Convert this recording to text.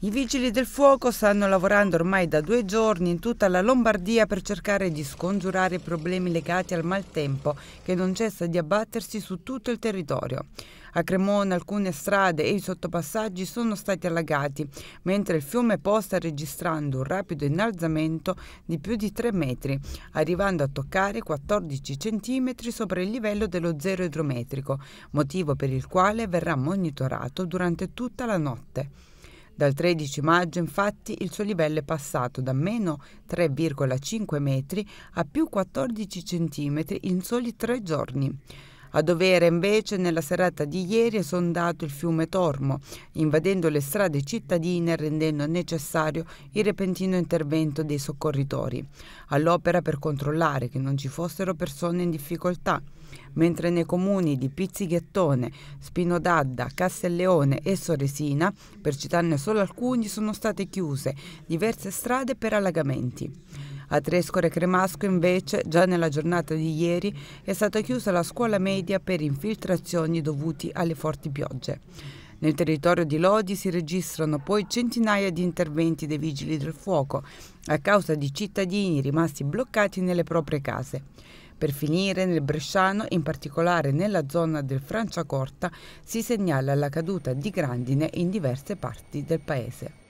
I vigili del fuoco stanno lavorando ormai da due giorni in tutta la Lombardia per cercare di scongiurare i problemi legati al maltempo che non cessa di abbattersi su tutto il territorio. A Cremona alcune strade e i sottopassaggi sono stati allagati, mentre il fiume Po sta registrando un rapido innalzamento di più di 3 metri, arrivando a toccare 14 cm sopra il livello dello zero idrometrico, motivo per il quale verrà monitorato durante tutta la notte. Dal 13 maggio infatti il suo livello è passato da meno 3,5 metri a più 14 centimetri in soli tre giorni. A dovere invece nella serata di ieri è sondato il fiume Tormo, invadendo le strade cittadine e rendendo necessario il repentino intervento dei soccorritori, all'opera per controllare che non ci fossero persone in difficoltà mentre nei comuni di Pizzighettone, Spinodadda, Castelleone e Soresina, per citarne solo alcuni, sono state chiuse diverse strade per allagamenti. A Trescore Cremasco invece, già nella giornata di ieri, è stata chiusa la scuola media per infiltrazioni dovute alle forti piogge. Nel territorio di Lodi si registrano poi centinaia di interventi dei vigili del fuoco a causa di cittadini rimasti bloccati nelle proprie case. Per finire, nel Bresciano, in particolare nella zona del Franciacorta, si segnala la caduta di grandine in diverse parti del paese.